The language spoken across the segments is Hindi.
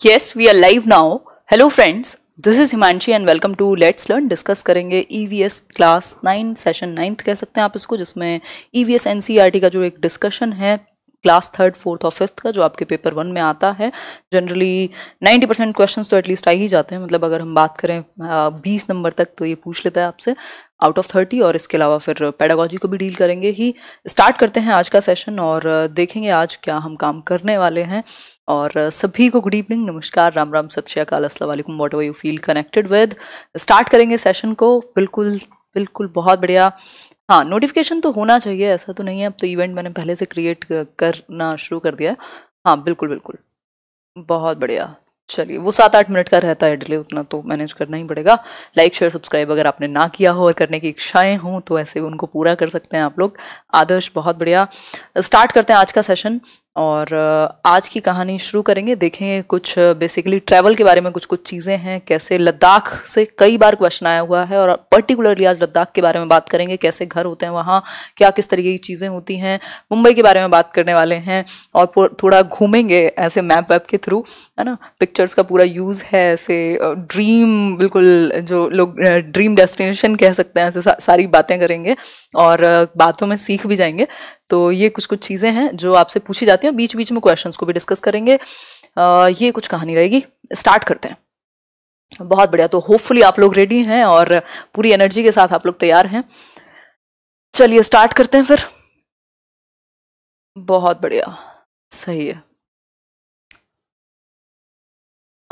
Yes, we are live now. Hello friends, this is Himanshi and welcome to let's learn discuss करेंगे E V S class nine session ninth कह सकते हैं आप इसको जिसमें E V S N C R T का जो एक डिस्कशन है क्लास थर्ड फोर्थ और फिफ्थ का जो आपके पेपर वन में आता है जनरली नाइन्टी परसेंट क्वेश्चन तो एटलीस्ट आ ही जाते हैं मतलब अगर हम बात करें बीस नंबर तक तो ये पूछ लेता है आपसे आउट ऑफ थर्टी और इसके अलावा फिर पैडागोजी को भी डील करेंगे ही स्टार्ट करते हैं आज का सेशन और देखेंगे आज क्या हम काम करने वाले हैं और सभी को गुड इवनिंग नमस्कार राम राम सत श्रीकाल Aslam what you feel connected with start करेंगे सेशन को बिल्कुल बिल्कुल बहुत बढ़िया हाँ नोटिफिकेशन तो होना चाहिए ऐसा तो नहीं है अब तो इवेंट मैंने पहले से क्रिएट करना शुरू कर दिया है हाँ बिल्कुल बिल्कुल बहुत बढ़िया चलिए वो सात आठ मिनट का रहता है डिले उतना तो मैनेज करना ही पड़ेगा लाइक शेयर सब्सक्राइब अगर आपने ना किया हो और करने की इच्छाएं हों तो ऐसे उनको पूरा कर सकते हैं आप लोग आदर्श बहुत बढ़िया स्टार्ट करते हैं आज का सेशन और आज की कहानी शुरू करेंगे देखेंगे कुछ बेसिकली ट्रैवल के बारे में कुछ कुछ चीज़ें हैं कैसे लद्दाख से कई बार क्वेश्चन आया हुआ है और पर्टिकुलरली आज लद्दाख के बारे में बात करेंगे कैसे घर होते हैं वहाँ क्या किस तरीके की चीज़ें होती हैं मुंबई के बारे में बात करने वाले हैं और थोड़ा घूमेंगे ऐसे मैप वैप के थ्रू है ना पिक्चर्स का पूरा यूज़ है ऐसे ड्रीम बिल्कुल जो लोग ड्रीम डेस्टिनेशन कह सकते हैं ऐसे सा, सारी बातें करेंगे और बातों में सीख भी जाएंगे तो ये कुछ कुछ चीज़ें हैं जो आपसे पूछी जाती हैं हैं बीच बीच में क्वेश्चंस को भी डिस्कस करेंगे आ, ये कुछ कहानी रहेगी स्टार्ट करते हैं बहुत बढ़िया तो होपफुली आप लोग रेडी हैं और पूरी एनर्जी के साथ आप लोग तैयार हैं चलिए स्टार्ट करते हैं फिर बहुत बढ़िया सही है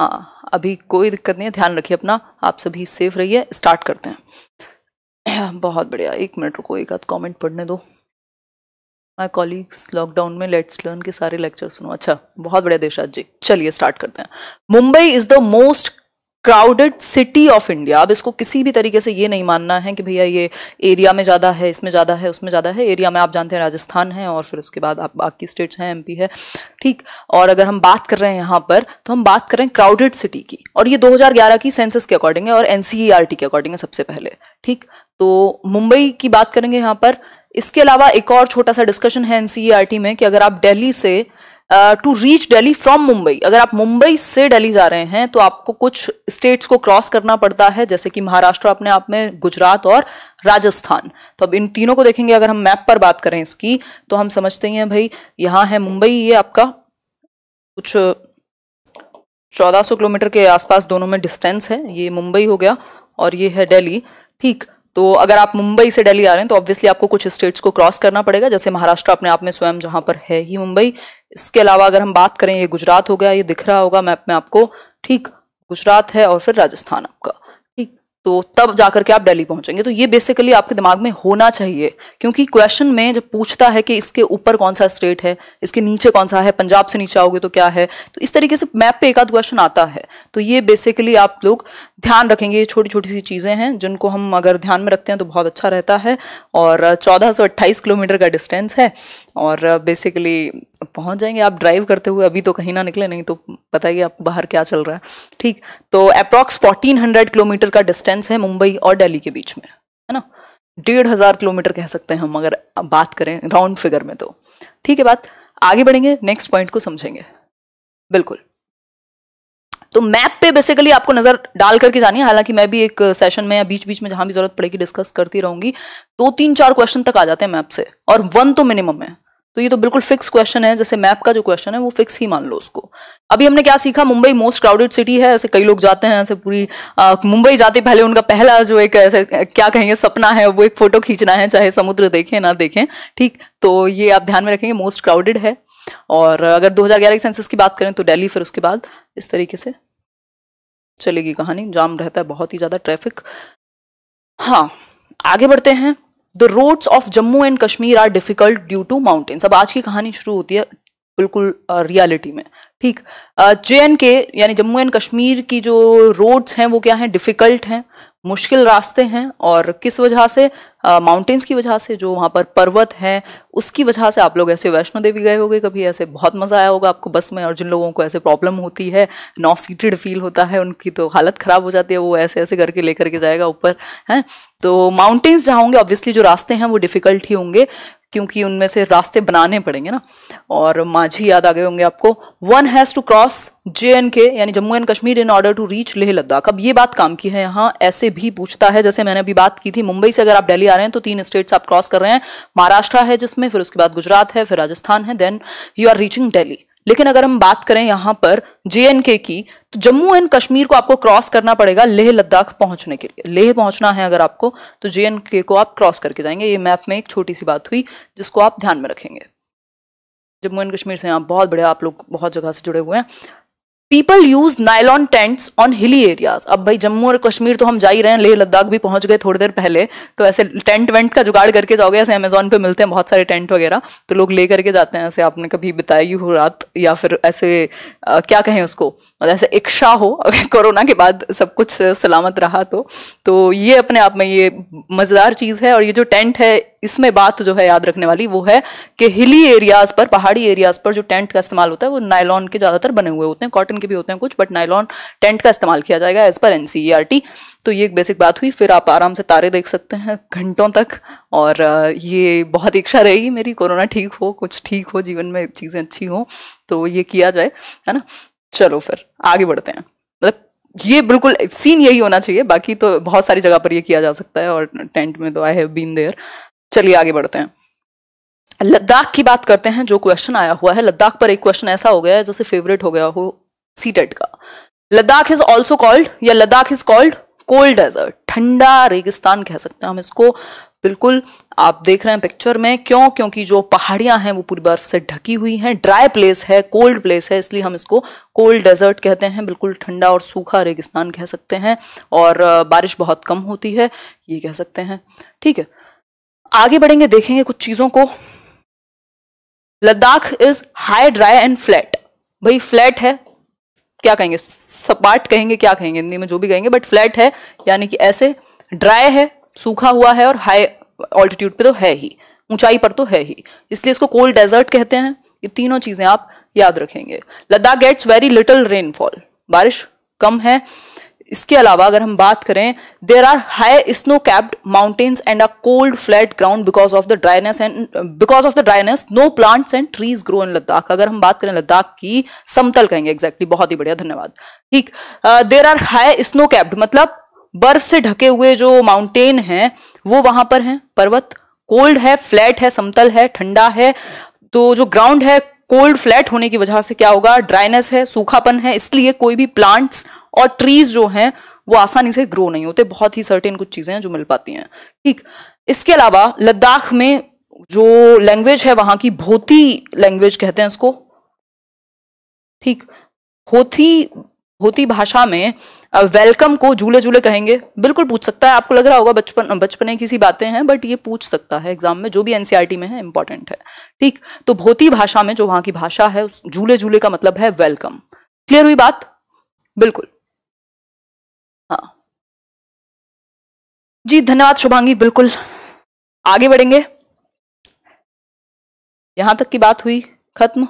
हाँ अभी कोई दिक्कत नहीं है ध्यान रखिए अपना आप सभी सेफ रहिए स्टार्ट करते हैं बहुत बढ़िया एक मिनट रुको एक आध कमेंट पढ़ने दो माई कॉलीग्स लॉकडाउन में लेट्स लर्न के सारे लेक्चर सुनो अच्छा बहुत बढ़िया देशाद जी चलिए स्टार्ट करते हैं Mumbai is the most crowded city of India अब इसको किसी भी तरीके से ये नहीं मानना है कि भैया ये एरिया में ज़्यादा है इसमें ज़्यादा है उसमें ज़्यादा है एरिया में आप जानते हैं राजस्थान है और फिर उसके बाद आप बाकी स्टेट्स हैं एमपी है ठीक और अगर हम बात कर रहे हैं यहाँ पर तो हम बात कर रहे हैं क्राउडेड सिटी की और ये 2011 की सेंसस के अकॉर्डिंग है और एनसीईआरटी e के अकॉर्डिंग है सबसे पहले ठीक तो मुंबई की बात करेंगे यहाँ पर इसके अलावा एक और छोटा सा डिस्कशन है एनसीईआरटी e में कि अगर आप दिल्ली से to reach Delhi from Mumbai अगर आप मुंबई से दिल्ली जा रहे हैं तो आपको कुछ स्टेट्स को क्रॉस करना पड़ता है जैसे कि महाराष्ट्र अपने आप में गुजरात और राजस्थान तो अब इन तीनों को देखेंगे अगर हम मैप पर बात करें इसकी तो हम समझते हैं भाई यहाँ है मुंबई ये आपका कुछ 1400 किलोमीटर के आसपास दोनों में डिस्टेंस है ये मुंबई हो गया और ये है दिल्ली ठीक तो अगर आप मुंबई से दिल्ली आ रहे हैं तो ऑब्वियसली आपको कुछ स्टेट्स को क्रॉस करना पड़ेगा जैसे महाराष्ट्र अपने आप में स्वयं जहां पर है ही मुंबई इसके अलावा अगर हम बात करें ये गुजरात हो गया ये दिख रहा होगा मैप में आपको ठीक गुजरात है और फिर राजस्थान आपका तो तब जाकर के आप दिल्ली पहुंचेंगे तो ये बेसिकली आपके दिमाग में होना चाहिए क्योंकि क्वेश्चन में जब पूछता है कि इसके ऊपर कौन सा स्टेट है इसके नीचे कौन सा है पंजाब से नीचे आओगे तो क्या है तो इस तरीके से मैप पे एक आध क्वेश्चन आता है तो ये बेसिकली आप लोग ध्यान रखेंगे ये छोटी छोटी सी चीज़ें हैं जिनको हम अगर ध्यान में रखते हैं तो बहुत अच्छा रहता है और चौदह किलोमीटर का डिस्टेंस है और बेसिकली पहुंच जाएंगे आप ड्राइव करते हुए अभी तो कहीं ना निकले नहीं तो पता ही आपको बाहर क्या चल रहा है ठीक तो अप्रॉक्स 1400 किलोमीटर का डिस्टेंस है मुंबई और दिल्ली के बीच में है ना डेढ़ हज़ार किलोमीटर कह सकते हैं हम अगर बात करें राउंड फिगर में तो ठीक है बात आगे बढ़ेंगे नेक्स्ट पॉइंट को समझेंगे बिल्कुल तो मैप पे बेसिकली आपको नज़र डाल करके जानी है हालांकि मैं भी एक सेशन में या बीच बीच में जहां भी जरूरत पड़ेगी डिस्कस करती रहूंगी दो तीन चार क्वेश्चन तक आ जाते हैं मैप से और वन तो मिनिमम है तो ये तो बिल्कुल फिक्स क्वेश्चन है जैसे मैप का जो क्वेश्चन है वो फिक्स ही मान लो उसको अभी हमने क्या सीखा मुंबई मोस्ट क्राउडेड सिटी है ऐसे कई लोग जाते हैं ऐसे पूरी मुंबई जाते पहले उनका पहला जो एक ऐसे क्या कहेंगे सपना है वो एक फोटो खींचना है चाहे समुद्र देखें ना देखें ठीक तो ये आप ध्यान में रखेंगे मोस्ट क्राउडेड है और अगर दो के सेंसस की बात करें तो डेली फिर उसके बाद इस तरीके से चलेगी कहानी जाम रहता है बहुत ही ज़्यादा ट्रैफिक हाँ आगे बढ़ते हैं the roads of Jammu and Kashmir are difficult due to mountains अब आज की कहानी शुरू होती है बिल्कुल रियलिटी में ठीक जे एंड के यानी जम्मू एंड कश्मीर की जो रोड्स हैं वो क्या हैं डिफिकल्ट हैं मुश्किल रास्ते हैं और किस वजह से माउंटेन्स की वजह से जो वहाँ पर पर्वत हैं उसकी वजह से आप लोग ऐसे वैष्णो देवी गए होगे कभी ऐसे बहुत मज़ा आया होगा आपको बस में और जिन लोगों को ऐसे प्रॉब्लम होती है नॉ सीटेड फील होता है उनकी तो हालत ख़राब हो जाती है वो ऐसे ऐसे करके लेकर के जाएगा ऊपर हैं तो माउंटेन्स जहाँ होंगे ऑब्वियसली जो रास्ते हैं वो डिफ़िकल्ट ही होंगे क्योंकि उनमें से रास्ते बनाने पड़ेंगे ना और माझी याद आ गए होंगे आपको one has to cross J and K यानी Jammu and Kashmir in order to reach Leh Ladakh अब ये बात काम की है यहाँ ऐसे भी पूछता है जैसे मैंने अभी बात की थी मुंबई से अगर आप डेली आ जा रहे हैं तो तीन स्टेट्स आप क्रॉस कर रहे हैं महाराष्ट्र है जिसमें फिर उसके बाद गुजरात है फिर राजस्थान है then you are reaching Delhi लेकिन अगर हम बात करें यहां पर जेएनके की तो जम्मू एंड कश्मीर को आपको क्रॉस करना पड़ेगा लेह लद्दाख पहुंचने के लिए लेह पहुंचना है अगर आपको तो जेएनके को आप क्रॉस करके जाएंगे ये मैप में एक छोटी सी बात हुई जिसको आप ध्यान में रखेंगे जम्मू एंड कश्मीर से यहाँ बहुत बड़े आप लोग बहुत जगह से जुड़े हुए हैं people use nylon tents on hilly areas अब भाई जम्मू और कश्मीर तो हम जा ही रहे हैं लेह लद्दाख भी पहुंच गए थोड़ी देर पहले तो ऐसे टेंट वेंट का जुगाड़ करके जाओगे ऐसे अमेजोन पे मिलते हैं बहुत सारे टेंट वगैरह तो लोग ले करके जाते हैं ऐसे आपने कभी बिताई हो रात या फिर ऐसे आ, क्या कहें उसको मतलब ऐसे इच्छा हो अगर कोरोना के बाद सब कुछ सलामत रहा तो, तो ये अपने आप में ये मज़ेदार चीज़ है और ये जो टेंट है इसमें बात जो है याद रखने वाली वो है कि हिली एरियाज पर पहाड़ी एरियाज पर जो टेंट का इस्तेमाल होता है वो नायलॉन के ज्यादातर बने हुए होते हैं कॉटन के भी होते हैं कुछ बट नायलॉन टेंट का इस्तेमाल किया जाएगा एज पर एनसीईआरटी तो ये एक बेसिक बात हुई फिर आप आराम से तारे देख सकते हैं घंटों तक और ये बहुत इच्छा रहेगी मेरी कोरोना ठीक हो कुछ ठीक हो जीवन में चीज़ें अच्छी हों तो ये किया जाए है ना चलो फिर आगे बढ़ते हैं मतलब ये बिल्कुल सीन यही होना चाहिए बाकी तो बहुत सारी जगह पर ये किया जा सकता है और टेंट में तो आई हैव बीन देयर चलिए आगे बढ़ते हैं लद्दाख की बात करते हैं जो क्वेश्चन आया हुआ है लद्दाख पर एक क्वेश्चन ऐसा हो गया है जैसे फेवरेट हो गया हो सी का लद्दाख इज ऑल्सो कॉल्ड या Ladakh is called cold desert ठंडा रेगिस्तान कह सकते हैं हम इसको बिल्कुल आप देख रहे हैं पिक्चर में क्यों क्योंकि जो पहाड़ियां हैं वो पूरी बर्फ से ढकी हुई हैं ड्राई प्लेस है कोल्ड प्लेस है इसलिए हम इसको कोल्ड डेजर्ट कहते हैं बिल्कुल ठंडा और सूखा रेगिस्तान कह सकते हैं और बारिश बहुत कम होती है ये कह सकते हैं ठीक है आगे बढ़ेंगे देखेंगे कुछ चीजों को Ladakh is high dry and flat भाई फ्लैट है क्या कहेंगे सपाट कहेंगे क्या कहेंगे हिंदी में जो भी कहेंगे बट फ्लैट है यानी कि ऐसे ड्राई है सूखा हुआ है और हाई ऑल्टीट्यूड पे तो है ही ऊंचाई पर तो है ही इसलिए इसको कोल्ड डेजर्ट कहते हैं ये तीनों चीजें आप याद रखेंगे Ladakh gets very little rainfall बारिश कम है इसके अलावा अगर हम बात करें there are high snow capped mountains and a cold flat ground because of the dryness and because of the dryness no plants and trees grow in Ladakh अगर हम बात करें लद्दाख की समतल कहेंगे एग्जैक्टली बहुत ही बढ़िया धन्यवाद ठीक there are high snow capped मतलब बर्फ से ढके हुए जो माउंटेन है वो वहां पर है पर्वत कोल्ड है फ्लैट है समतल है ठंडा है तो जो ग्राउंड है कोल्ड फ्लैट होने की वजह से क्या होगा ड्राइनेस है सूखापन है इसलिए कोई भी प्लांट्स और ट्रीज जो हैं वो आसानी से ग्रो नहीं होते बहुत ही सर्टेन कुछ चीजें हैं जो मिल पाती हैं ठीक इसके अलावा लद्दाख में जो लैंग्वेज है वहां की भोती लैंग्वेज कहते हैं इसको ठीक होती होती भाषा में वेलकम को झूले झूले कहेंगे बिल्कुल पूछ सकता है आपको लग रहा होगा बचपन बचपने की सी बातें हैं बट ये पूछ सकता है एग्जाम में जो भी एनसीईआरटी e में है इंपॉर्टेंट है ठीक तो भोती भाषा में जो वहां की भाषा है झूले झूले का मतलब है वेलकम क्लियर हुई बात बिल्कुल जी धन्यवाद शुभांगी बिल्कुल आगे बढ़ेंगे यहां तक की बात हुई खत्म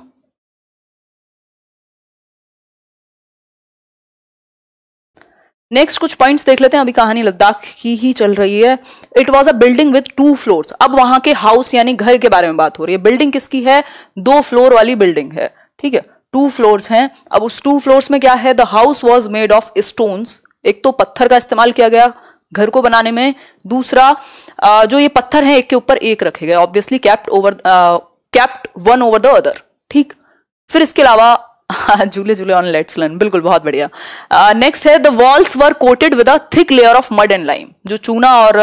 नेक्स्ट कुछ पॉइंट्स देख लेते हैं अभी कहानी लद्दाख की ही चल रही है it was a building with two floors अब वहां के हाउस यानी घर के बारे में बात हो रही है बिल्डिंग किसकी है दो फ्लोर वाली बिल्डिंग है ठीक है टू फ्लोर्स हैं अब उस टू फ्लोर्स में क्या है the house was made of stones एक तो पत्थर का इस्तेमाल किया गया घर को बनाने में दूसरा जो ये पत्थर है एक के ऊपर एक रखे गए obviously kept over kept one over the other ठीक फिर इसके अलावा झूले झूले ऑन लेट्स लर्न बिल्कुल बहुत बढ़िया नेक्स्ट है the walls were coated with a thick layer of mud and lime जो चूना और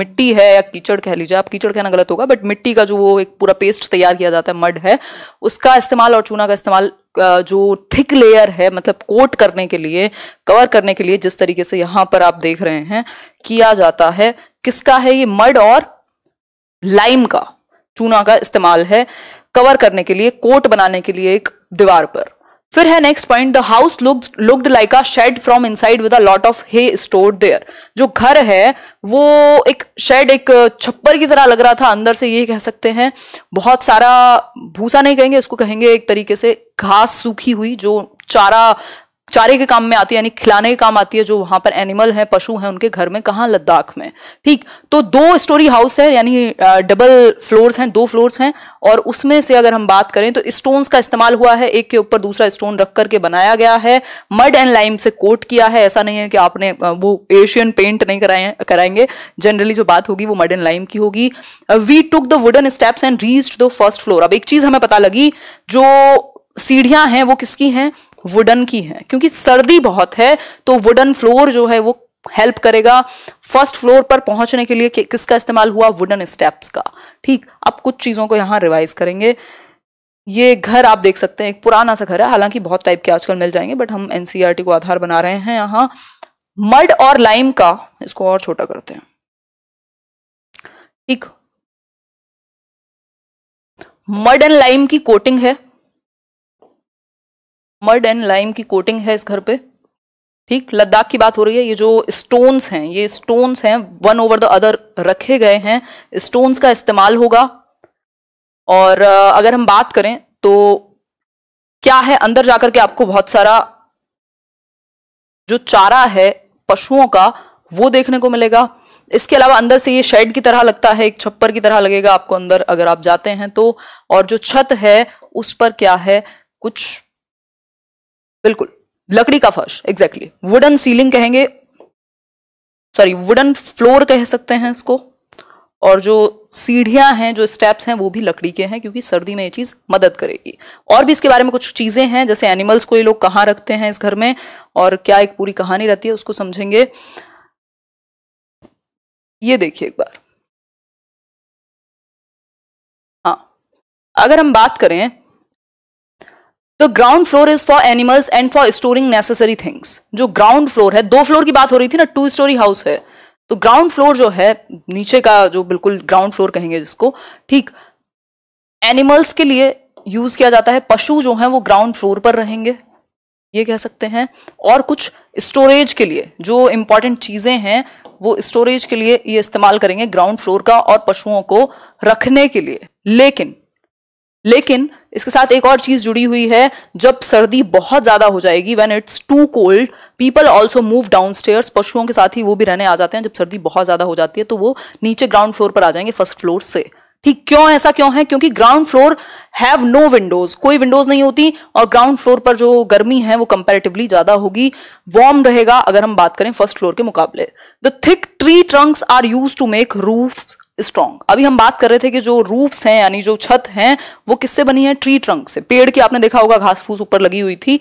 मिट्टी है या कीचड़ कह लीजिए आप कीचड़ कहना गलत होगा बट मिट्टी का जो वो एक पूरा पेस्ट तैयार किया जाता है मड है उसका इस्तेमाल और चूना का इस्तेमाल जो थिक लेयर है मतलब कोट करने के लिए कवर करने के लिए जिस तरीके से यहां पर आप देख रहे हैं किया जाता है किसका है ये मड और लाइम का चूना का इस्तेमाल है कवर करने के लिए कोट बनाने के लिए एक दीवार पर फिर है next point the house looked like a shed from inside with a lot of hay stored there जो घर है वो एक शेड एक छप्पर की तरह लग रहा था अंदर से ये कह सकते हैं बहुत सारा भूसा नहीं कहेंगे इसको कहेंगे एक तरीके से घास सूखी हुई जो चारा चारे के काम में आती है यानी खिलाने के काम आती है जो वहां पर एनिमल है पशु है उनके घर में कहा लद्दाख में ठीक तो दो स्टोरी हाउस है यानी डबल फ्लोर्स हैं दो फ्लोर्स हैं और उसमें से अगर हम बात करें तो स्टोन्स का इस्तेमाल हुआ है एक के ऊपर दूसरा स्टोन रख करके बनाया गया है मड एंड लाइम से कोट किया है ऐसा नहीं है कि आपने वो एशियन पेंट नहीं कराए कराएंगे जनरली जो बात होगी वो मड एंड लाइम की होगी we took the wooden steps and reach the first floor अब एक चीज हमें पता लगी जो सीढ़ियां हैं वो किसकी हैं वुडन की है क्योंकि सर्दी बहुत है तो वुडन फ्लोर जो है वो हेल्प करेगा फर्स्ट फ्लोर पर पहुंचने के लिए कि, किसका इस्तेमाल हुआ वुडन स्टेप्स का ठीक अब कुछ चीजों को यहां रिवाइज करेंगे ये घर आप देख सकते हैं एक पुराना सा घर है हालांकि बहुत टाइप के आजकल मिल जाएंगे बट हम एनसीईआरटी e को आधार बना रहे हैं यहां मड और लाइम का इसको और छोटा करते हैं ठीक मड एंड लाइम की कोटिंग है मर्ड एंड लाइम की कोटिंग है इस घर पे ठीक लद्दाख की बात हो रही है ये जो स्टोन्स हैं ये स्टोन्स हैं वन ओवर द अदर रखे गए हैं स्टोन्स का इस्तेमाल होगा और अगर हम बात करें तो क्या है अंदर जाकर के आपको बहुत सारा जो चारा है पशुओं का वो देखने को मिलेगा इसके अलावा अंदर से ये शेड की तरह लगता है एक छप्पर की तरह लगेगा आपको अंदर अगर आप जाते हैं तो और जो छत है उस पर क्या है कुछ बिल्कुल लकड़ी का फर्श एग्जैक्टली वुडन सीलिंग कहेंगे सॉरी वुडन फ्लोर कह सकते हैं इसको और जो सीढ़ियां हैं जो स्टेप्स हैं वो भी लकड़ी के हैं क्योंकि सर्दी में ये चीज़ मदद करेगी और भी इसके बारे में कुछ चीज़ें हैं जैसे एनिमल्स को ये लोग कहाँ रखते हैं इस घर में और क्या एक पूरी कहानी रहती है उसको समझेंगे ये देखिए एक बार हाँ अगर हम बात करें the ground floor is for animals and for storing necessary things जो ग्राउंड फ्लोर है दो फ्लोर की बात हो रही थी ना टू स्टोरी हाउस है तो ग्राउंड फ्लोर जो है नीचे का जो बिल्कुल ग्राउंड फ्लोर कहेंगे जिसको ठीक एनिमल्स के लिए यूज किया जाता है पशु जो है वो ग्राउंड फ्लोर पर रहेंगे ये कह सकते हैं और कुछ स्टोरेज के लिए जो इंपॉर्टेंट चीजें हैं वो स्टोरेज के लिए ये इस्तेमाल करेंगे ग्राउंड फ्लोर का और पशुओं को रखने के लिए लेकिन लेकिन इसके साथ एक और चीज जुड़ी हुई है जब सर्दी बहुत ज्यादा हो जाएगी when it's too cold people also move downstairs पशुओं के साथ ही वो भी रहने आ जाते हैं जब सर्दी बहुत ज्यादा हो जाती है तो वो नीचे ग्राउंड फ्लोर पर आ जाएंगे फर्स्ट फ्लोर से ठीक क्यों ऐसा क्यों है क्योंकि ground floor have no windows कोई विंडोज नहीं होती और ग्राउंड फ्लोर पर जो गर्मी है वो कंपेरेटिवली ज्यादा होगी वार्म रहेगा अगर हम बात करें फर्स्ट फ्लोर के मुकाबले the thick tree trunks are use to make roof strong अभी हम बात कर रहे थे कि जो रूफ्स हैं यानी जो छत हैं वो किससे बनी है ट्री ट्रंक से पेड़ की आपने देखा होगा घास फूस ऊपर लगी हुई थी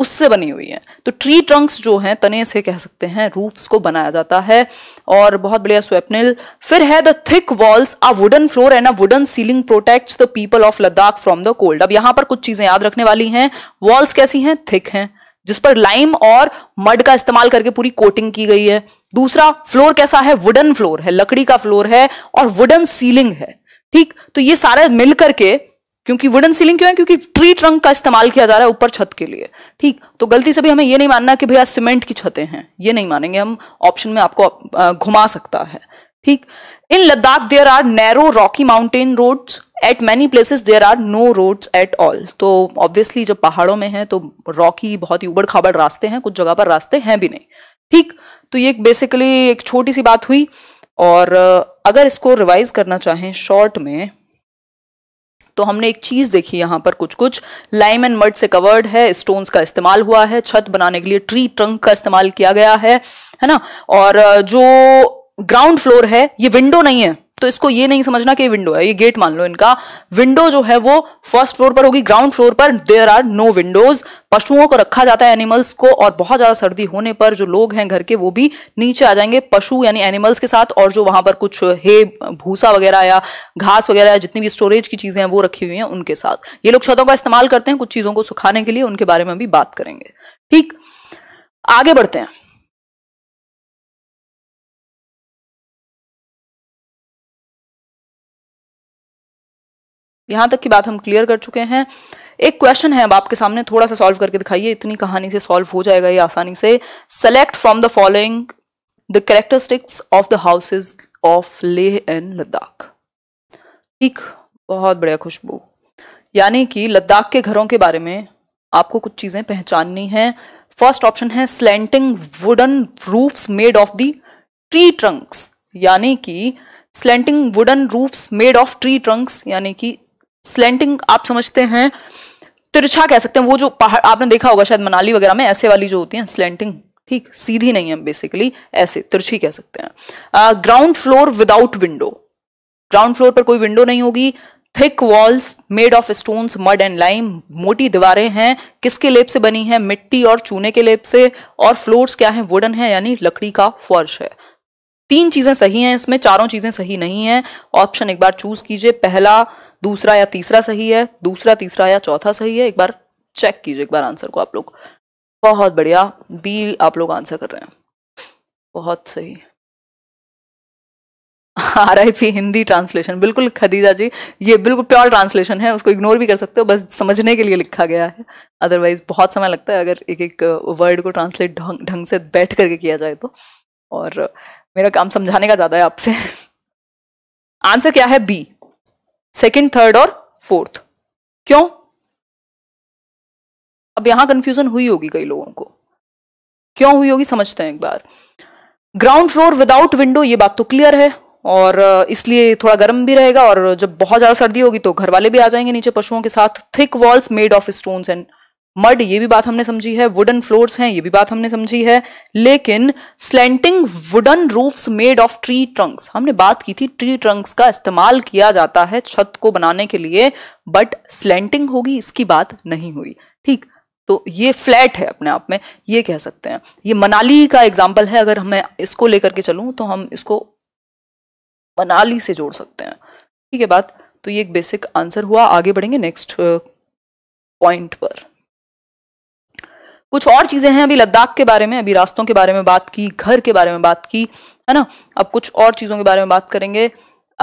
उससे बनी हुई है तो ट्री ट्रंक्स जो हैं तने से कह सकते हैं रूफ्स को बनाया जाता है और बहुत बढ़िया स्वेपनिल फिर है the thick walls a wooden floor and a wooden ceiling protects the people of Ladakh from the cold अब यहां पर कुछ चीजें याद रखने वाली हैं वॉल्स कैसी हैं थिक हैं जिस पर लाइम और मड का इस्तेमाल करके पूरी कोटिंग की गई है दूसरा फ्लोर कैसा है वुडन फ्लोर है लकड़ी का फ्लोर है और वुडन सीलिंग है ठीक तो ये सारे मिल करके क्योंकि वुडन सीलिंग क्यों है क्योंकि ट्री ट्रंक का इस्तेमाल किया जा रहा है ऊपर छत के लिए ठीक तो गलती से भी हमें ये नहीं मानना कि भैया सीमेंट की छतें हैं ये नहीं मानेंगे हम ऑप्शन में आपको घुमा सकता है ठीक in Ladakh there are narrow rocky mountain roads at many places there are no roads at all तो ऑब्वियसली जब पहाड़ों में है तो रॉकी बहुत ही उबड़ खाबड़ रास्ते हैं कुछ जगह पर रास्ते हैं भी नहीं ठीक तो ये बेसिकली एक छोटी सी बात हुई और अगर इसको रिवाइज करना चाहें शॉर्ट में तो हमने एक चीज देखी यहां पर कुछ कुछ लाइम एंड मर्ड से कवर्ड है स्टोन्स का इस्तेमाल हुआ है छत बनाने के लिए ट्री ट्रंक का इस्तेमाल किया गया है है ना और जो ग्राउंड फ्लोर है ये विंडो नहीं है तो इसको ये नहीं समझना कि विंडो है ये गेट मान लो इनका विंडो जो है वो फर्स्ट फ्लोर पर होगी ग्राउंड फ्लोर पर देर आर नो विंडोज पशुओं को रखा जाता है एनिमल्स को और बहुत ज्यादा सर्दी होने पर जो लोग हैं घर के वो भी नीचे आ जाएंगे पशु यानी एनिमल्स के साथ और जो वहां पर कुछ हे भूसा वगैरह या घास वगैरह या जितनी भी स्टोरेज की चीजें हैं वो रखी हुई हैं उनके साथ ये लोग छतों का इस्तेमाल करते हैं कुछ चीजों को सुखाने के लिए उनके बारे में भी बात करेंगे ठीक आगे बढ़ते हैं यहां तक की बात हम क्लियर कर चुके हैं एक क्वेश्चन है अब आपके सामने थोड़ा सा सॉल्व करके दिखाइए इतनी कहानी से सॉल्व हो जाएगा ये आसानी से select from the following the characteristics of the houses of Leh and Ladakh ठीक बहुत बढ़िया खुशबू यानी कि लद्दाख के घरों के बारे में आपको कुछ चीजें पहचाननी है फर्स्ट ऑप्शन है slanting wooden roofs made of the tree trunks यानी कि slanting wooden roofs made of tree trunks यानी कि स्लेंटिंग आप समझते हैं तिरछा कह सकते हैं वो जो पहाड़ आपने देखा होगा शायद मनाली वगैरह में ऐसे वाली जो होती है स्लेंटिंग ठीक सीधी नहीं है बेसिकली ऐसे तिरछी कह सकते हैं ground floor without window ground floor पर कोई विंडो नहीं होगी thick walls made of stones mud and lime मोटी दीवारें हैं किसके लेप से बनी है मिट्टी और चूने के लेप से और फ्लोर्स क्या है वुडन है यानी लकड़ी का फर्श है तीन चीजें सही हैं इसमें चारों चीजें सही नहीं है ऑप्शन एक बार चूज कीजिए पहला दूसरा या तीसरा सही है दूसरा तीसरा या चौथा सही है एक बार चेक कीजिए एक बार आंसर को आप लोग बहुत बढ़िया बी आप लोग आंसर कर रहे हैं बहुत सही R I P Hindi translation बिल्कुल खदीजा जी ये बिल्कुल प्योर ट्रांसलेशन है उसको इग्नोर भी कर सकते हो बस समझने के लिए लिखा गया है अदरवाइज बहुत समय लगता है अगर एक एक वर्ड को ट्रांसलेट ढंग से बैठ करके किया जाए तो और मेरा काम समझाने का ज़्यादा है आपसे आंसर क्या है बी सेकेंड थर्ड और फोर्थ क्यों अब यहां कंफ्यूजन हुई होगी कई लोगों को क्यों हुई होगी समझते हैं एक बार ग्राउंड फ्लोर विदाउट विंडो ये बात तो क्लियर है और इसलिए थोड़ा गर्म भी रहेगा और जब बहुत ज्यादा सर्दी होगी तो घर वाले भी आ जाएंगे नीचे पशुओं के साथ thick walls made of stones and mud ये भी बात हमने समझी है वुडन फ्लोर्स हैं ये भी बात हमने समझी है लेकिन slanting wooden roofs made of tree trunks हमने बात की थी ट्री ट्रंक्स का इस्तेमाल किया जाता है छत को बनाने के लिए बट स्लैंटिंग होगी इसकी बात नहीं हुई ठीक तो ये फ्लैट है अपने आप में ये कह सकते हैं ये मनाली का एग्जाम्पल है अगर हमें इसको लेकर के चलू तो हम इसको मनाली से जोड़ सकते हैं ठीक है बात तो ये एक बेसिक आंसर हुआ आगे बढ़ेंगे नेक्स्ट पॉइंट uh, पर कुछ और चीज़ें हैं अभी लद्दाख के बारे में अभी रास्तों के बारे में बात की घर के बारे में बात की है ना अब कुछ और चीज़ों के बारे में बात करेंगे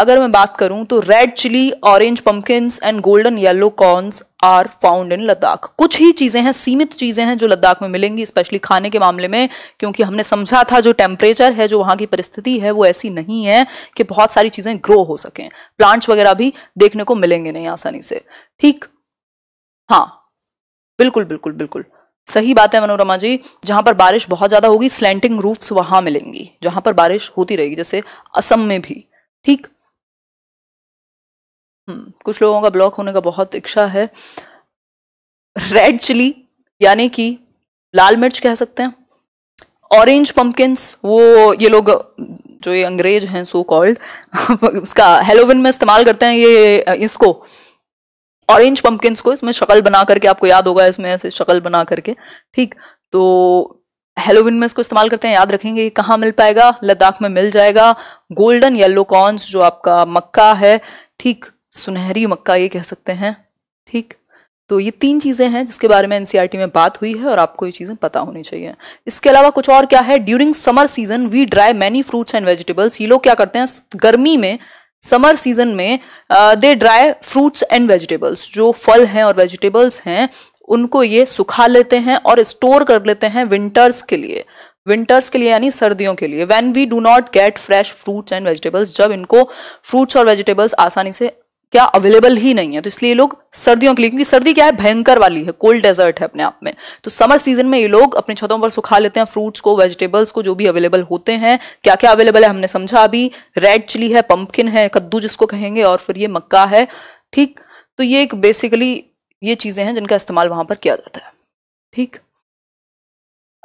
अगर मैं बात करूं तो red chilli orange pumpkins and golden yellow corns are found in Ladakh कुछ ही चीज़ें हैं सीमित चीज़ें हैं जो लद्दाख में मिलेंगी स्पेशली खाने के मामले में क्योंकि हमने समझा था जो टेम्परेचर है जो वहां की परिस्थिति है वो ऐसी नहीं है कि बहुत सारी चीज़ें ग्रो हो सकें प्लांट्स वगैरह भी देखने को मिलेंगे नहीं आसानी से ठीक हाँ बिल्कुल बिल्कुल बिल्कुल सही बात है मनोरमा जी जहां पर बारिश बहुत ज्यादा होगी स्लैंटिंग रूफ्स वहां मिलेंगी जहां पर बारिश होती रहेगी जैसे असम में भी ठीक हम्म, कुछ लोगों का ब्लॉक होने का बहुत इच्छा है रेड चिली यानी कि लाल मिर्च कह सकते हैं ऑरेंज पंपकिंस वो ये लोग जो ये अंग्रेज हैं सो कॉल्ड उसका हेलोविन में इस्तेमाल करते हैं ये इसको ऑरेंज पम्पकिन्स को इसमें शक्ल बना करके आपको याद होगा इसमें ऐसे शक्ल बना करके ठीक तो हेलोविन में इसको इस्तेमाल करते हैं याद रखेंगे कहाँ मिल पाएगा लद्दाख में मिल जाएगा गोल्डन येलो कॉर्न्स जो आपका मक्का है ठीक सुनहरी मक्का ये कह सकते हैं ठीक तो ये तीन चीज़ें हैं जिसके बारे में एनसीईआरटी e में बात हुई है और आपको ये चीज़ें पता होनी चाहिए इसके अलावा कुछ और क्या है during summer season we dry many fruits and vegetables ये लोग क्या करते हैं गर्मी में समर सीजन में they dry fruits and vegetables जो फल हैं और वेजिटेबल्स हैं उनको ये सुखा लेते हैं और स्टोर कर लेते हैं विंटर्स के लिए विंटर्स के लिए यानी सर्दियों के लिए when we do not get fresh fruits and vegetables जब इनको फ्रूट्स और वेजिटेबल्स आसानी से क्या अवेलेबल ही नहीं है तो इसलिए लोग सर्दियों के लिए क्योंकि सर्दी क्या है भयंकर वाली है कोल्ड डेजर्ट है अपने आप में तो समर सीजन में ये लोग अपने छतों पर सुखा लेते हैं फ्रूट्स को वेजिटेबल्स को जो भी अवेलेबल होते हैं क्या क्या अवेलेबल है हमने समझा अभी रेड चिली है पंपकिन है कद्दू जिसको कहेंगे और फिर ये मक्का है ठीक तो ये एक बेसिकली ये चीजें हैं जिनका इस्तेमाल वहां पर किया जाता है ठीक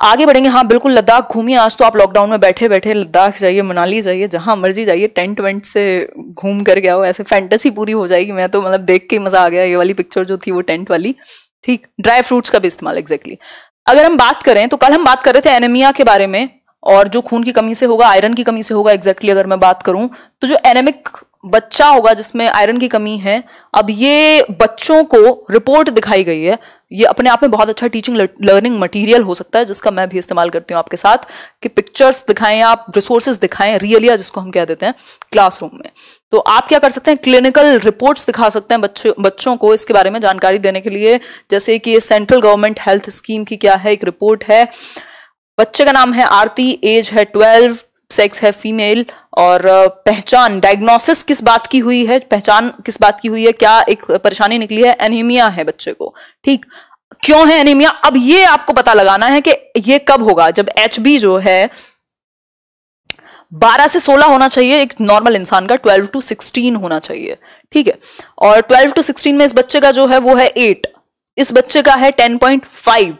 आगे बढ़ेंगे हाँ बिल्कुल लद्दाख घूमिए आज तो आप लॉकडाउन में बैठे बैठे लद्दाख जाइए मनाली जाइए जहाँ मर्जी जाइए टेंट वेंट से घूम कर गया हो ऐसे फैंटेसी पूरी हो जाएगी मैं तो मतलब देख के मजा आ गया ये वाली पिक्चर जो थी वो टेंट वाली ठीक ड्राई फ्रूट्स का भी इस्तेमाल एग्जैक्टली अगर हम बात करें तो कल हम बात कर रहे थे एनेमिया के बारे में और जो खून की कमी से होगा आयरन की कमी से होगा एग्जैक्टली exactly अगर मैं बात करूं तो जो एनेमिक बच्चा होगा जिसमें आयरन की कमी है अब ये बच्चों को रिपोर्ट दिखाई गई है ये अपने आप में बहुत अच्छा टीचिंग लर्निंग मटेरियल हो सकता है जिसका मैं भी इस्तेमाल करती हूँ आपके साथ कि पिक्चर्स दिखाएं आप रिसोर्सेज दिखाएं रियलिया जिसको हम कह देते हैं क्लासरूम में तो आप क्या कर सकते हैं क्लिनिकल रिपोर्ट्स दिखा सकते हैं बच्चों बच्चों को इसके बारे में जानकारी देने के लिए जैसे कि सेंट्रल गवर्नमेंट हेल्थ स्कीम की क्या है एक रिपोर्ट है बच्चे का नाम है आरती एज है ट्वेल्व सेक्स है फीमेल और पहचान डायग्नोसिस किस बात की हुई है पहचान किस बात की हुई है क्या एक परेशानी निकली है एनीमिया है बच्चे को ठीक क्यों है एनीमिया अब ये आपको पता लगाना है कि ये कब होगा जब एच जो है 12 से 16 होना चाहिए एक नॉर्मल इंसान का 12 टू 16 होना चाहिए ठीक है और 12 टू 16 में इस बच्चे का जो है वो है 8 इस बच्चे का है 10.5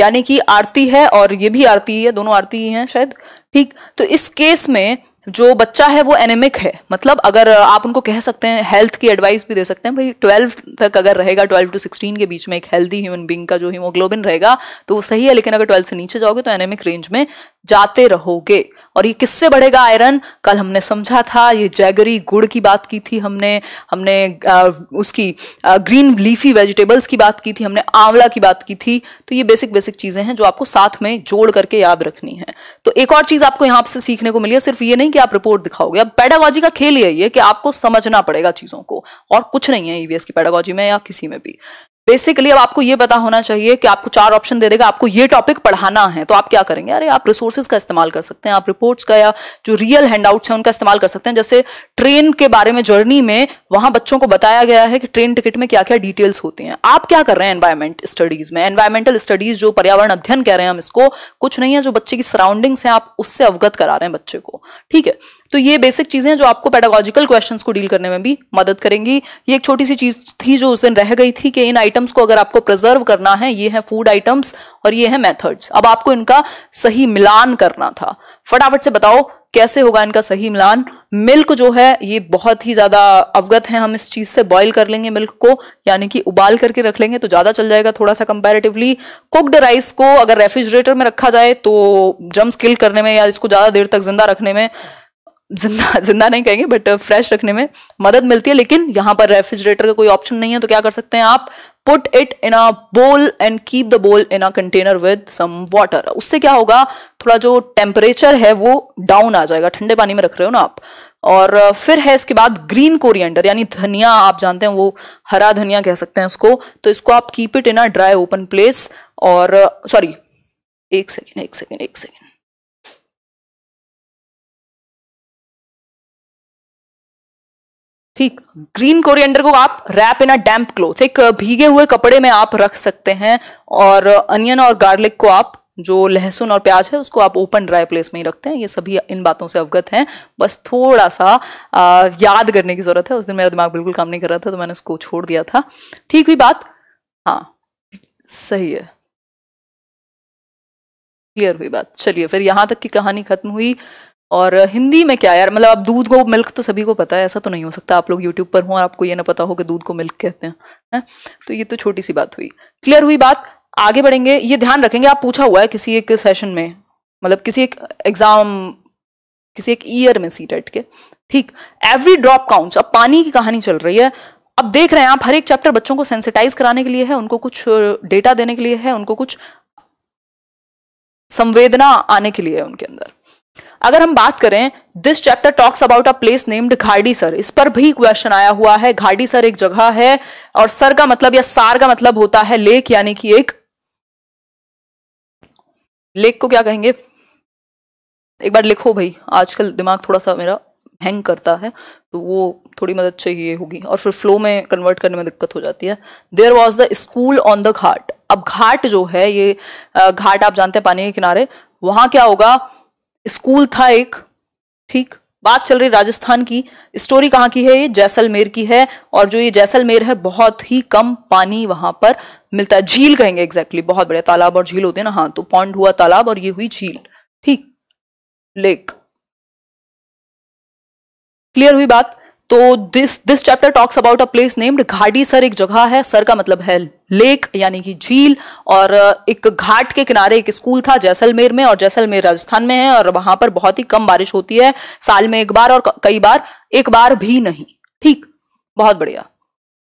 यानी कि आरती है और ये भी आरती है दोनों आरती ही हैं शायद ठीक तो इस केस में जो बच्चा है वो एनेमिक है मतलब अगर आप उनको कह सकते हैं हेल्थ की एडवाइस भी दे सकते हैं भाई ट्वेल्व तक अगर रहेगा ट्वेल्व टू सिक्सटीन के बीच में एक हेल्दी ह्यूमन बींग का जो हीमोग्लोबिन रहेगा तो वो सही है लेकिन अगर ट्वेल्थ से नीचे जाओगे तो एनेमिक रेंज में जाते रहोगे और ये किससे बढ़ेगा आयरन कल हमने समझा था ये जैगरी गुड़ की बात की थी हमने हमने आ, उसकी आ, ग्रीन लीफी वेजिटेबल्स की बात की थी हमने आंवला की बात की थी तो ये बेसिक बेसिक चीजें हैं जो आपको साथ में जोड़ करके याद रखनी है तो एक और चीज आपको यहां से सीखने को मिली है सिर्फ ये नहीं कि आप रिपोर्ट दिखाओगे अब पैडागॉजी का खेल यही है कि आपको समझना पड़ेगा चीजों को और कुछ नहीं है ईवीएस e की पैडागॉजी में या किसी में भी बेसिकली अब आपको ये पता होना चाहिए कि आपको चार ऑप्शन दे देगा आपको ये टॉपिक पढ़ाना है तो आप क्या करेंगे अरे आप रिसोर्सेज का इस्तेमाल कर सकते हैं आप रिपोर्ट्स का या जो रियल हैंडआउट्स हैं उनका इस्तेमाल कर सकते हैं जैसे ट्रेन के बारे में जर्नी में वहां बच्चों को बताया गया है कि ट्रेन टिकट में क्या क्या डिटेल्स होती हैं आप क्या कर रहे हैं एनवायरमेंट स्टडीज में एनवायरमेंटल स्टडीज जो पर्यावरण अध्ययन कह रहे हैं हम इसको कुछ नहीं है जो बच्चे की सराउंडिंग्स हैं आप उससे अवगत करा रहे हैं बच्चे को ठीक है तो ये बेसिक चीजें हैं जो आपको पेडागोजिकल क्वेश्चंस को डील करने में भी मदद करेंगी ये एक छोटी सी चीज थी जो उस दिन रह गई थी कि इन आइटम्स को अगर आपको प्रिजर्व करना है ये है फूड आइटम्स और ये है मेथड्स अब आपको इनका सही मिलान करना था फटाफट से बताओ कैसे होगा इनका सही मिलान मिल्क जो है ये बहुत ही ज्यादा अवगत है हम इस चीज से बॉईल कर लेंगे मिल्क को यानी कि उबाल करके रख लेंगे तो ज्यादा चल जाएगा थोड़ा सा कंपैरेटिवली कुक्ड राइस को अगर रेफ्रिजरेटर में रखा जाए तो जम्स किल करने में या इसको ज्यादा देर तक जिंदा रखने में जिंदा जिंदा नहीं कहेंगे बट फ्रेश uh, रखने में मदद मिलती है लेकिन यहां पर रेफ्रिजरेटर का कोई ऑप्शन नहीं है तो क्या कर सकते हैं आप पुट इट इन अ बोल and keep the bowl in a container with some water उससे क्या होगा थोड़ा जो टेम्परेचर है वो डाउन आ जाएगा ठंडे पानी में रख रहे हो ना आप और uh, फिर है इसके बाद ग्रीन कोरिएंडर यानी धनिया आप जानते हैं वो हरा धनिया कह सकते हैं उसको तो इसको आप keep it in a dry open place और सॉरी uh, एक सेकेंड एक सेकेंड एक सेकेंड ठीक ग्रीन कोरिएंडर को आप rap in a damp cloth एक भीगे हुए कपड़े में आप रख सकते हैं और अनियन और गार्लिक को आप जो लहसुन और प्याज है उसको आप ओपन ड्राई प्लेस में ही रखते हैं ये सभी इन बातों से अवगत हैं बस थोड़ा सा आ, याद करने की ज़रूरत है उस दिन मेरा दिमाग बिल्कुल काम नहीं कर रहा था तो मैंने उसको छोड़ दिया था ठीक हुई बात हाँ सही है क्लियर हुई बात चलिए फिर यहां तक की कहानी खत्म हुई और हिंदी में क्या यार मतलब आप दूध को मिल्क तो सभी को पता है ऐसा तो नहीं हो सकता आप लोग यूट्यूब पर हो और आपको ये ना पता हो कि दूध को मिल्क कहते हैं है? तो ये तो छोटी सी बात हुई क्लियर हुई बात आगे बढ़ेंगे ये ध्यान रखेंगे आप पूछा हुआ है किसी एक सेशन में मतलब किसी एक एग्जाम किसी एक ईयर में सी के ठीक एवरी ड्रॉप काउंट्स अब पानी की कहानी चल रही है अब देख रहे हैं आप हर एक चैप्टर बच्चों को सेंसिटाइज कराने के लिए है उनको कुछ डेटा देने के लिए है उनको कुछ संवेदना आने के लिए है उनके अंदर अगर हम बात करें this chapter talks about a place named Ghadsisar इस पर भी क्वेश्चन आया हुआ है घाडी सर एक जगह है और सर का मतलब या सार का मतलब होता है लेक यानी कि एक लेक को क्या कहेंगे एक बार लिखो भाई आजकल दिमाग थोड़ा सा मेरा हैंग करता है तो वो थोड़ी मदद चाहिए होगी और फिर फ्लो में कन्वर्ट करने में दिक्कत हो जाती है there was the school on the ghat अब घाट जो है ये घाट आप जानते हैं पानी के किनारे वहां क्या होगा स्कूल था एक ठीक बात चल रही राजस्थान की स्टोरी कहाँ की है ये जैसलमेर की है और जो ये जैसलमेर है बहुत ही कम पानी वहां पर मिलता है झील कहेंगे एग्जैक्टली exactly, बहुत बड़े तालाब और झील होते हैं ना हाँ तो पॉन्ड हुआ तालाब और ये हुई झील ठीक लेक क्लियर हुई बात तो this this chapter talks about a place named Ghadsisar एक जगह है सर का मतलब है लेक यानी कि झील और एक घाट के किनारे एक स्कूल था जैसलमेर में और जैसलमेर राजस्थान में है और वहां पर बहुत ही कम बारिश होती है साल में एक बार और कई बार एक बार भी नहीं ठीक बहुत बढ़िया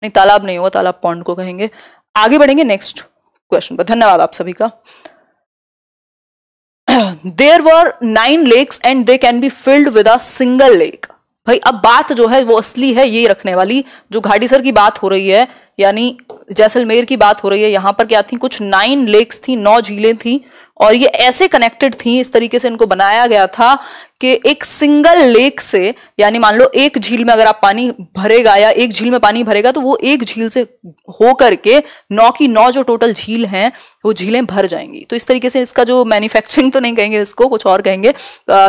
नहीं तालाब नहीं होगा तालाब पॉन्ड को कहेंगे आगे बढ़ेंगे नेक्स्ट क्वेश्चन पर धन्यवाद आप सभी का there were nine lakes and they can be filled with a single lake भाई अब बात जो है वो असली है ये रखने वाली जो घाटी सर की बात हो रही है यानी जैसलमेर की बात हो रही है यहाँ पर क्या थी कुछ नाइन लेक्स थी नौ झीलें थी और ये ऐसे कनेक्टेड थी इस तरीके से इनको बनाया गया था कि एक सिंगल लेक से यानी मान लो एक झील में अगर आप पानी भरेगा या एक झील में पानी भरेगा तो वो एक झील से होकर के नौ की नौ जो टोटल झील हैं वो झीलें भर जाएंगी तो इस तरीके से इसका जो मैन्युफैक्चरिंग तो नहीं कहेंगे इसको कुछ और कहेंगे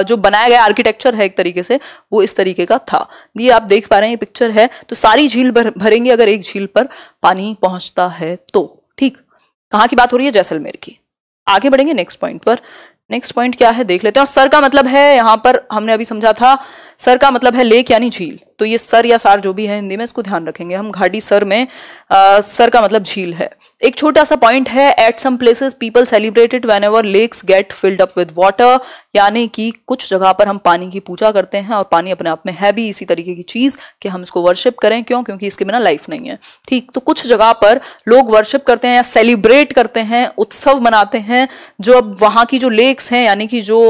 जो बनाया गया आर्किटेक्चर है एक तरीके से वो इस तरीके का था ये आप देख पा रहे हैं ये पिक्चर है तो सारी झील भर, भरेंगी अगर एक झील पर पानी पहुंचता है तो ठीक कहाँ की बात हो रही है जैसलमेर की आगे बढ़ेंगे नेक्स्ट पॉइंट पर नेक्स्ट पॉइंट क्या है देख लेते हैं और सर का मतलब है यहां पर हमने अभी समझा था सर का मतलब है लेक यानी झील तो ये सर या सार जो भी है हिंदी में इसको ध्यान रखेंगे हम घाटी सर में आ, सर का मतलब झील है एक छोटा सा पॉइंट है at some places people celebrated whenever lakes get filled up with water यानी कि कुछ जगह पर हम पानी की पूजा करते हैं और पानी अपने आप में है भी इसी तरीके की चीज कि हम इसको वर्शिप करें क्यों क्योंकि इसके बिना लाइफ नहीं है ठीक तो कुछ जगह पर लोग वर्शिप करते हैं या सेलिब्रेट करते हैं उत्सव मनाते हैं जो अब वहां की जो लेक्स हैं यानी कि जो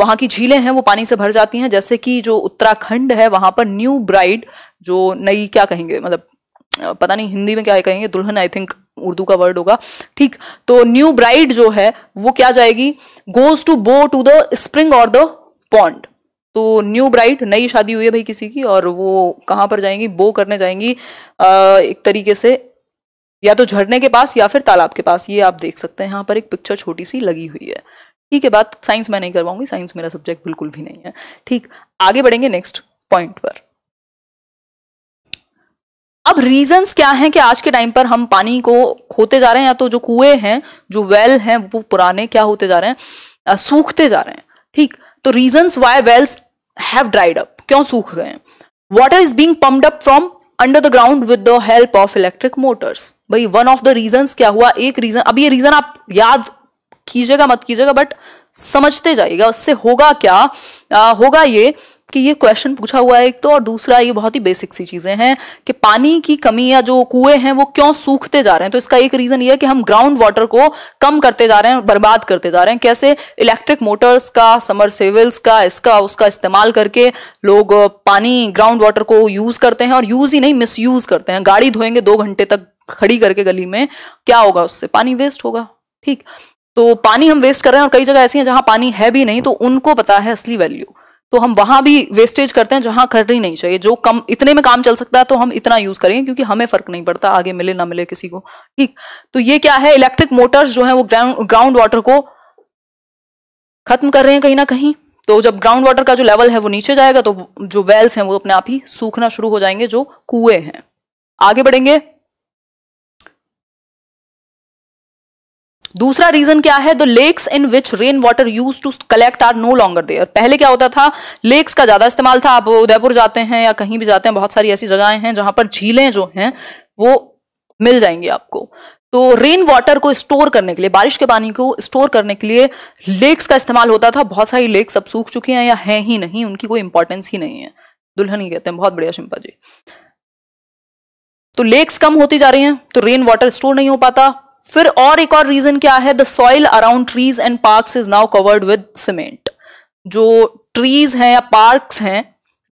वहां की झीलें हैं वो पानी से भर जाती हैं जैसे कि जो उत्तराखंड है वहां पर न्यू ब्राइड जो नई क्या कहेंगे मतलब पता नहीं हिंदी में क्या कहेंगे दुल्हन आई थिंक उर्दू का वर्ड होगा ठीक तो न्यू ब्राइड जो है वो क्या जाएगी goes to bow to the spring और द पॉन्ड तो न्यू ब्राइड नई शादी हुई है भाई किसी की और वो कहां पर जाएंगी बो करने जाएंगी आ, एक तरीके से या तो झरने के पास या फिर तालाब के पास ये आप देख सकते हैं यहां पर एक पिक्चर छोटी सी लगी हुई है ठीक है बात साइंस मैं नहीं करवाऊंगी साइंस मेरा सब्जेक्ट बिल्कुल भी नहीं है ठीक आगे बढ़ेंगे नेक्स्ट पॉइंट पर अब रीजंस क्या हैं कि आज के टाइम पर हम पानी को खोते जा रहे हैं या तो जो कुएं हैं जो वेल हैं वो पुराने क्या होते जा रहे हैं सूखते जा रहे हैं ठीक तो reasons why wells have dried up क्यों सूख गए water is being pumped up from under the ground with the help of electric motors भाई वन ऑफ द रीजन क्या हुआ एक रीजन अब ये रीजन आप याद कीजिएगा मत कीजिएगा बट समझते जाइएगा उससे होगा क्या आ, होगा ये कि ये क्वेश्चन पूछा हुआ है एक तो और दूसरा ये बहुत ही बेसिक सी चीजें हैं कि पानी की कमी या जो कुएं हैं वो क्यों सूखते जा रहे हैं तो इसका एक रीजन ये है कि हम ग्राउंड वाटर को कम करते जा रहे हैं बर्बाद करते जा रहे हैं कैसे इलेक्ट्रिक मोटर्स का समर सेविल्स का इसका उसका इस्तेमाल करके लोग पानी ग्राउंड वाटर को यूज करते हैं और यूज ही नहीं मिस यूज करते हैं गाड़ी धोएंगे दो घंटे तक खड़ी करके गली में क्या होगा उससे पानी वेस्ट होगा ठीक तो पानी हम वेस्ट कर रहे हैं और कई जगह ऐसी हैं जहां पानी है भी नहीं तो उनको पता है असली वैल्यू तो हम वहां भी वेस्टेज करते हैं जहां करनी नहीं चाहिए जो कम इतने में काम चल सकता है तो हम इतना यूज करेंगे क्योंकि हमें फर्क नहीं पड़ता आगे मिले ना मिले किसी को ठीक तो ये क्या है इलेक्ट्रिक मोटर्स जो है वो ग्राउंड ग्राउंड वाटर को खत्म कर रहे हैं कहीं ना कहीं तो जब ग्राउंड वाटर का जो लेवल है वो नीचे जाएगा तो जो वेल्स हैं वो अपने आप ही सूखना शुरू हो जाएंगे जो कुएं हैं आगे बढ़ेंगे दूसरा रीजन क्या है the lakes in which rain water use to collect are no longer there पहले क्या होता था लेक्स का ज्यादा इस्तेमाल था आप उदयपुर जाते हैं या कहीं भी जाते हैं बहुत सारी ऐसी जगहें हैं जहां पर झीलें जो हैं वो मिल जाएंगी आपको तो रेन वाटर को स्टोर करने के लिए बारिश के पानी को स्टोर करने के लिए लेक्स का इस्तेमाल होता था बहुत सारी लेक्स अब सूख चुकी हैं या हैं ही नहीं उनकी कोई इंपॉर्टेंस ही नहीं है दुल्हन ही कहते हैं बहुत बढ़िया शिम्पा जी तो लेक्स कम होती जा रही हैं तो रेन वाटर स्टोर नहीं हो पाता फिर और एक और रीजन क्या है the soil around trees and park is now covered with cement जो ट्रीज हैं या पार्क्स हैं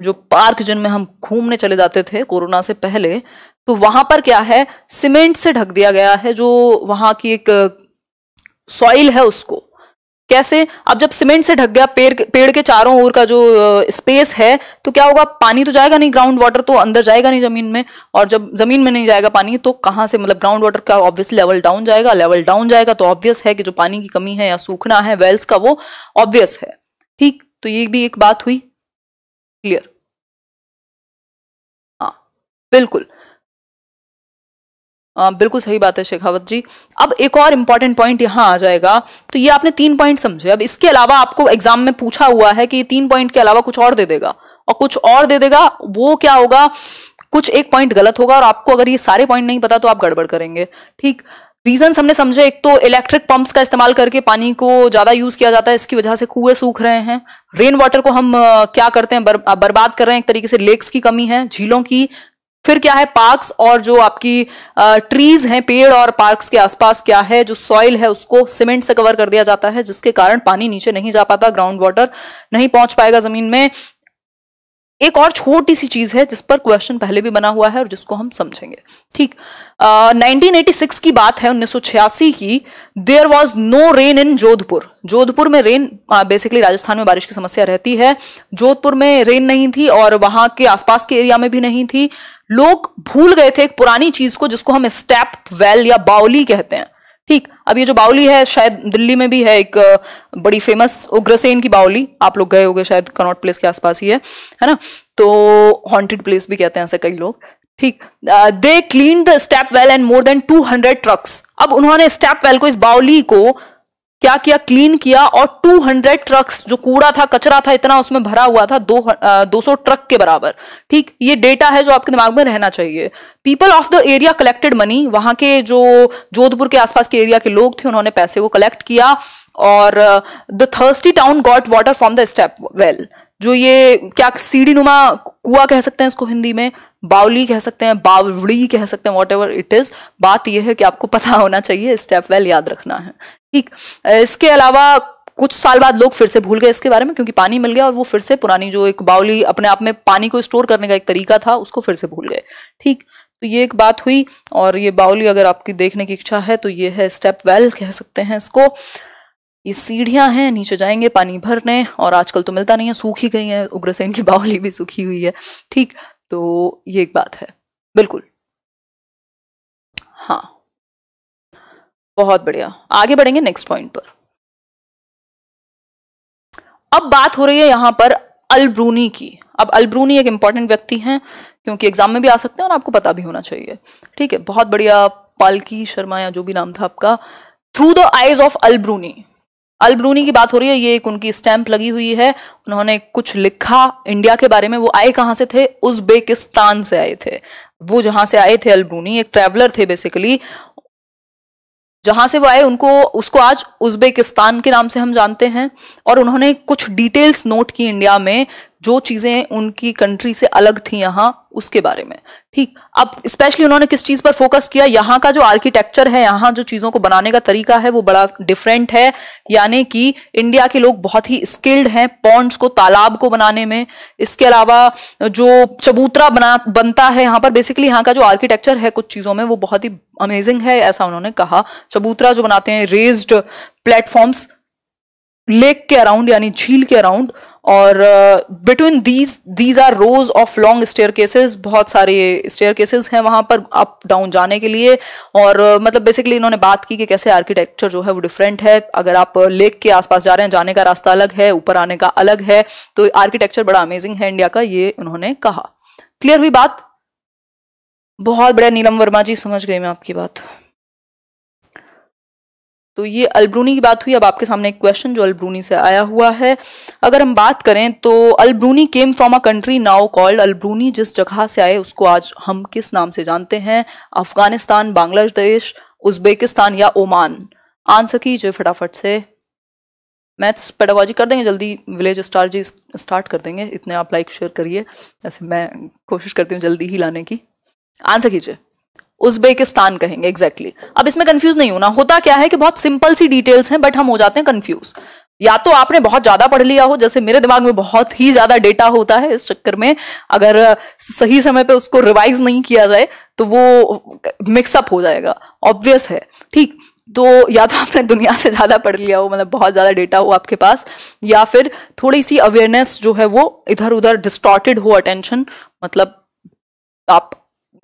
जो पार्क जिनमें हम घूमने चले जाते थे कोरोना से पहले तो वहां पर क्या है सीमेंट से ढक दिया गया है जो वहां की एक सॉइल uh, है उसको कैसे अब जब सीमेंट से ढक गया पेड़ पेड़ के चारों ओर का जो स्पेस है तो क्या होगा पानी तो जाएगा नहीं ग्राउंड वाटर तो अंदर जाएगा नहीं जमीन में और जब जमीन में नहीं जाएगा पानी तो कहाँ से मतलब ग्राउंड वाटर का ऑब्वियस लेवल डाउन जाएगा लेवल डाउन जाएगा तो ऑब्वियस है कि जो पानी की कमी है या सूखना है वेल्स का वो ऑब्वियस है ठीक तो ये भी एक बात हुई क्लियर हाँ बिल्कुल आ, हाँ, बिल्कुल सही बात है शेखावत जी अब एक और इंपॉर्टेंट पॉइंट यहां आ जाएगा तो ये आपने तीन पॉइंट समझे अब इसके अलावा आपको एग्जाम में पूछा हुआ है कि ये तीन पॉइंट के अलावा कुछ और दे देगा और कुछ और दे देगा वो क्या होगा कुछ एक पॉइंट गलत होगा और आपको अगर ये सारे पॉइंट नहीं पता तो आप गड़बड़ करेंगे ठीक रीजन हमने समझे एक तो इलेक्ट्रिक पंप्स का इस्तेमाल करके पानी को ज्यादा यूज किया जाता है इसकी वजह से कुएं सूख रहे हैं रेन वाटर को हम क्या करते हैं बर, बर्बाद कर रहे हैं एक तरीके से लेक्स की कमी है झीलों की फिर क्या है पार्क्स और जो आपकी ट्रीज हैं पेड़ और पार्क्स के आसपास क्या है जो सॉइल है उसको सीमेंट से कवर कर दिया जाता है जिसके कारण पानी नीचे नहीं जा पाता ग्राउंड वाटर नहीं पहुंच पाएगा जमीन में एक और छोटी सी चीज है जिस पर क्वेश्चन पहले भी बना हुआ है और जिसको हम समझेंगे ठीक uh, 1986 की बात है 1986 की there was no rain in Jodhpur Jodhpur में रेन बेसिकली राजस्थान में बारिश की समस्या रहती है जोधपुर में रेन नहीं थी और वहां के आसपास के एरिया में भी नहीं थी लोग भूल गए थे एक पुरानी चीज को जिसको हम स्टेप वेल या बाउली कहते हैं ठीक अब ये जो बाउली है शायद दिल्ली में भी है एक बड़ी फेमस उग्रसेन की बाउली आप लोग गए होंगे शायद कनॉट प्लेस के आसपास ही है है ना तो हॉन्टेड प्लेस भी कहते हैं ऐसे कई लोग ठीक they clean the step well and more than two hundred trucks अब उन्होंने स्टेप वेल को इस बाउली को क्या किया क्लीन किया और 200 ट्रक्स जो कूड़ा था कचरा था इतना उसमें भरा हुआ था दो दो सौ ट्रक के बराबर ठीक ये डेटा है जो आपके दिमाग में रहना चाहिए people of the area collected money वहां के जो जोधपुर के आसपास के एरिया के लोग थे उन्होंने पैसे को कलेक्ट किया और the thirsty town got water from the step well जो ये क्या सीढ़ी नुमा कुआ कह सकते हैं इसको हिंदी में बाउली कह सकते हैं बावड़ी कह सकते हैं वॉट एवर इट इज़ बात यह है कि आपको पता होना चाहिए स्टेप वेल याद रखना है ठीक इसके अलावा कुछ साल बाद लोग फिर से भूल गए इसके बारे में क्योंकि पानी मिल गया और वो फिर से पुरानी जो एक बाउली अपने आप में पानी को स्टोर करने का एक तरीका था उसको फिर से भूल गए ठीक तो ये एक बात हुई और ये बाउली अगर आपकी देखने की इच्छा है तो ये है स्टेप वेल कह सकते हैं इसको ये सीढ़ियां हैं नीचे जाएंगे पानी भरने और आजकल तो मिलता नहीं है सूखी गई है उग्रसेन की बाउली भी सूखी हुई है ठीक तो ये एक बात है बिल्कुल हाँ बहुत बढ़िया आगे बढ़ेंगे नेक्स्ट पॉइंट पर अब बात हो रही है यहां पर अलब्रूनी की अब अलब्रूनी एक इंपॉर्टेंट व्यक्ति हैं क्योंकि एग्जाम में भी आ सकते हैं और आपको पता भी होना चाहिए ठीक है बहुत बढ़िया पालकी शर्मा या जो भी नाम था आपका through the eyes of Alberuni Alberuni की बात हो रही है ये एक उनकी स्टैंप लगी हुई है उन्होंने कुछ लिखा इंडिया के बारे में वो आए कहाँ से थे उज्बेकिस्तान से आए थे वो जहां से आए थे अलब्रूनी एक ट्रैवलर थे बेसिकली जहां से वो आए उनको उसको आज उज्बेकिस्तान के नाम से हम जानते हैं और उन्होंने कुछ डिटेल्स नोट की इंडिया में जो चीज़ें उनकी कंट्री से अलग थी यहां उसके बारे में ठीक अब स्पेशली उन्होंने किस चीज़ पर फोकस किया यहाँ का जो आर्किटेक्चर है यहाँ जो चीज़ों को बनाने का तरीका है वो बड़ा डिफरेंट है यानी कि इंडिया के लोग बहुत ही स्किल्ड हैं पॉन्ड्स को तालाब को बनाने में इसके अलावा जो चबूतरा बना बनता है यहाँ पर बेसिकली यहाँ का जो आर्किटेक्चर है कुछ चीज़ों में वो बहुत ही अमेजिंग है ऐसा उन्होंने कहा चबूतरा जो बनाते हैं रेज्ड प्लेटफॉर्म्स लेक के अराउंड यानी झील के अराउंड और between these these are rows of long staircases बहुत सारे स्टेयर केसेस हैं वहां पर अप डाउन जाने के लिए और uh, मतलब बेसिकली इन्होंने बात की कि कैसे आर्किटेक्चर जो है वो डिफरेंट है अगर आप लेक uh, के आसपास जा रहे हैं जाने का रास्ता अलग है ऊपर आने का अलग है तो आर्किटेक्चर बड़ा अमेजिंग है इंडिया का ये उन्होंने कहा क्लियर हुई बात बहुत बढ़िया नीलम वर्मा जी समझ गई मैं आपकी बात तो ये अलब्रूनी की बात हुई अब आपके सामने एक क्वेश्चन जो अलब्रूनी से आया हुआ है अगर हम बात करें तो Alberuni came from a country now called Alberuni जिस जगह से आए उसको आज हम किस नाम से जानते हैं अफगानिस्तान बांग्लादेश उज्बेकिस्तान या ओमान आंसर कीजिए फटाफट से मैथ्स पेडागॉजी कर देंगे जल्दी विलेज स्टार जी स्टार्ट कर देंगे इतने आप लाइक शेयर करिए ऐसे मैं कोशिश करती हूँ जल्दी ही लाने की आंसर कीजिए उज्बेकिस्तान कहेंगे एग्जैक्टली exactly. अब इसमें कंफ्यूज नहीं होना होता क्या है कि बहुत सिंपल सी डिटेल्स हैं बट हम हो जाते हैं कंफ्यूज या तो आपने बहुत ज्यादा पढ़ लिया हो जैसे मेरे दिमाग में बहुत ही ज्यादा डेटा होता है इस चक्कर में अगर सही समय पे उसको रिवाइज नहीं किया जाए तो वो मिक्सअप हो जाएगा ऑब्वियस है ठीक तो या तो आपने दुनिया से ज़्यादा पढ़ लिया हो मतलब बहुत ज़्यादा डेटा हो आपके पास या फिर थोड़ी सी अवेयरनेस जो है वो इधर उधर डिस्टॉर्टेड हो अटेंशन मतलब आप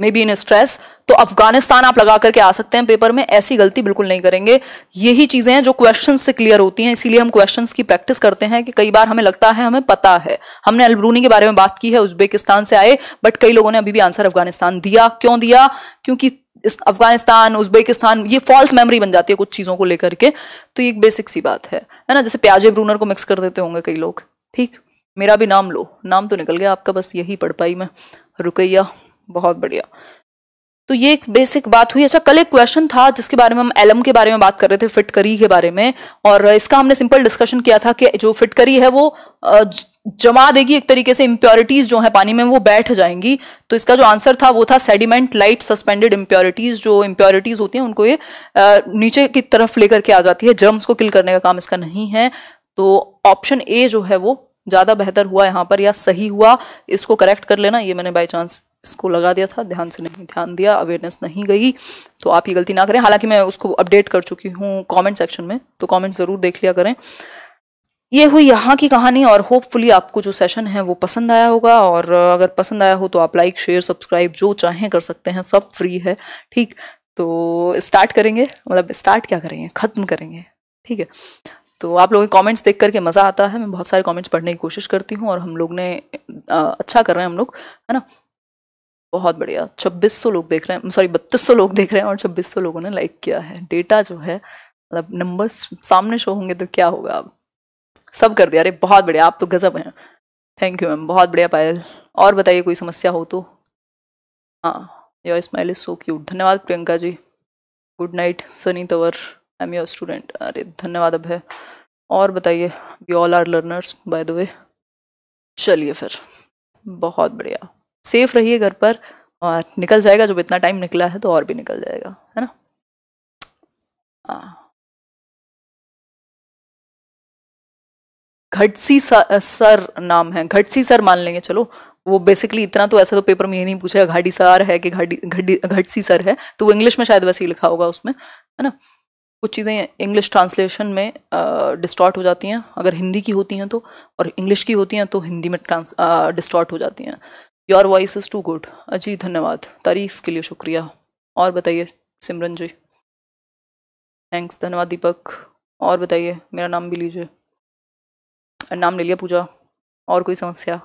मे बी इन स्ट्रेस तो अफगानिस्तान आप लगा करके आ सकते हैं पेपर में ऐसी गलती बिल्कुल नहीं करेंगे यही चीजें हैं जो क्वेश्चन से क्लियर होती हैं इसीलिए हम क्वेश्चन की प्रैक्टिस करते हैं कि कई बार हमें लगता है हमें पता है हमने अलबरूनी के बारे में बात की है उज्बेकिस्तान से आए बट कई लोगों ने अभी भी आंसर अफगानिस्तान दिया क्यों दिया क्योंकि अफगानिस्तान उज्बेकिस्तान ये फॉल्स मेमोरी बन जाती है कुछ चीज़ों को लेकर के तो ये एक बेसिक सी बात है है ना जैसे प्याजे ब्रूनर को मिक्स कर देते होंगे कई लोग ठीक मेरा भी नाम लो नाम तो निकल गया आपका बस यही पढ़ पाई मैं रुकैया बहुत बढ़िया तो ये एक बेसिक बात हुई अच्छा कल एक क्वेश्चन था जिसके बारे में हम एलम के बारे में बात कर रहे थे फिटकरी के बारे में और इसका हमने सिंपल डिस्कशन किया था कि जो फिटकरी है वो जमा देगी एक तरीके से इम्प्योरिटीज जो है पानी में वो बैठ जाएंगी तो इसका जो आंसर था वो था सेडिमेंट लाइट सस्पेंडेड इम्प्योरिटीज जो इम्प्योरिटीज होती हैं उनको ये नीचे की तरफ लेकर के आ जाती है जर्म्स को किल करने का काम इसका नहीं है तो ऑप्शन ए जो है वो ज़्यादा बेहतर हुआ यहाँ पर या सही हुआ इसको करेक्ट कर लेना ये मैंने बाई चांस इसको लगा दिया था ध्यान से नहीं ध्यान दिया अवेयरनेस नहीं गई तो आप ये गलती ना करें हालांकि मैं उसको अपडेट कर चुकी हूँ कमेंट सेक्शन में तो कमेंट ज़रूर देख लिया करें ये हुई यहाँ की कहानी और होपफुली आपको जो सेशन है वो पसंद आया होगा और अगर पसंद आया हो तो आप लाइक शेयर सब्सक्राइब जो चाहें कर सकते हैं सब फ्री है ठीक तो स्टार्ट करेंगे मतलब स्टार्ट क्या करेंगे ख़त्म करेंगे ठीक है तो आप लोगों के कमेंट्स देख करके मज़ा आता है मैं बहुत सारे कमेंट्स पढ़ने की कोशिश करती हूँ और हम लोग ने आ, अच्छा कर रहे हैं हम लोग है ना बहुत बढ़िया 2600 लोग देख रहे हैं सॉरी सौ लोग देख रहे हैं और 2600 लोगों ने लाइक किया है डेटा जो है मतलब नंबर सामने शो होंगे तो क्या होगा अब सब कर दिया अरे बहुत बढ़िया आप तो गजब हैं थैंक यू मैम बहुत बढ़िया पायल और बताइए कोई समस्या हो तो हाँ your smile is so cute धन्यवाद Priyanka ji good night Sunny Tawar I am your student अरे धन्यवाद अब है और बताइए we all are learners by the way चलिए फिर बहुत बढ़िया सेफ रहिए घर पर और निकल जाएगा जब इतना टाइम निकला है तो और भी निकल जाएगा है ना हाँ। घटसी सर नाम है घटसी सर मान लेंगे चलो वो बेसिकली इतना तो ऐसा तो पेपर में ये नहीं पूछा घाटी सार है कि घाटी घटसी सर है तो वो इंग्लिश में शायद वैसे ही लिखा होगा उसमें है ना कुछ चीज़ें इंग्लिश ट्रांसलेशन में डिस्टॉर्ट हो जाती हैं अगर हिंदी की होती हैं तो और इंग्लिश की होती हैं तो हिंदी में ट्रांस डिस्टॉर्ट हो जाती हैं your voice is too good अजी धन्यवाद तारीफ़ के लिए शुक्रिया और बताइए सिमरन जी थैंक्स धन्यवाद दीपक और बताइए मेरा नाम भी लीजिए नाम ले लिया पूजा और कोई समस्या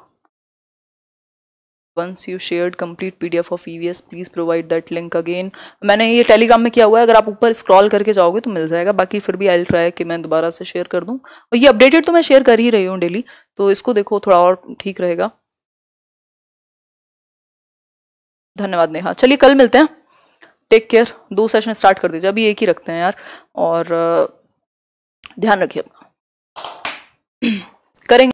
once you shared complete P D F of E V S please provide that link again मैंने ये टेलीग्राम में किया हुआ है अगर आप ऊपर स्क्रॉल करके जाओगे तो मिल जाएगा बाकी फिर भी आई ट्राई कि मैं दोबारा से शेयर कर दूँ और ये अपडेटेड तो मैं शेयर कर ही रही हूँ डेली तो इसको देखो थोड़ा और ठीक रहेगा धन्यवाद नेहा चलिए कल मिलते हैं टेक केयर दो सेशन स्टार्ट कर दीजिए अभी एक ही रखते हैं यार और ध्यान रखिए अपना करेंगे